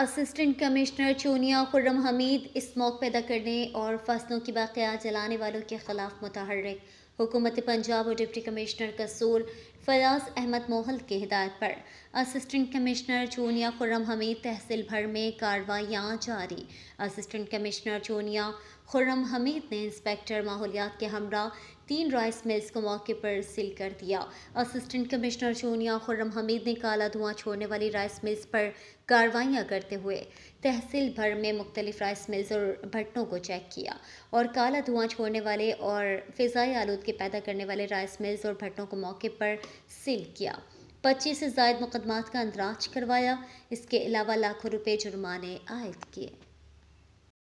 assistant commissioner Chunian Khurram Hamid मौक पैदा करने और फसलों की बाक़ियात जलाने वालों के ख़िलाफ़ मुतहरक हुकूमत पंजाब और डिप्टी कमिश्नर कसूर फयाज अहमद मोहल की हिदायत पर असिस्टेंट कमिश्नर चूनिया खुर्रम हमीद तहसील भर में कार्रवाइयाँ जारी असिस्टेंट कमिश्नर चूनिया खुर्रम हमीद ने इंस्पेक्टर माहौलियात के हमरा तीन राइस मिल्स को मौके पर सील कर दिया असिस्टेंट कमिश्नर चूनिया खुर्रम हमीद ने काला धुआं छोड़ने वाली राइस मिल्स पर कार्रवाइयाँ करते हुए तहसील भर में मुख्तलिफ राइस मिल्स और भट्टों को चेक किया और काला धुआं छोड़ने वाले और फ़िज़ाई आलूदगी पैदा करने वाले राइस मिल्स और भट्टों को मौके पर सील किया पच्चीस से जायद मुकदमात का अंदराज करवाया इसके अलावा लाखों रुपये जुर्माने आयद किए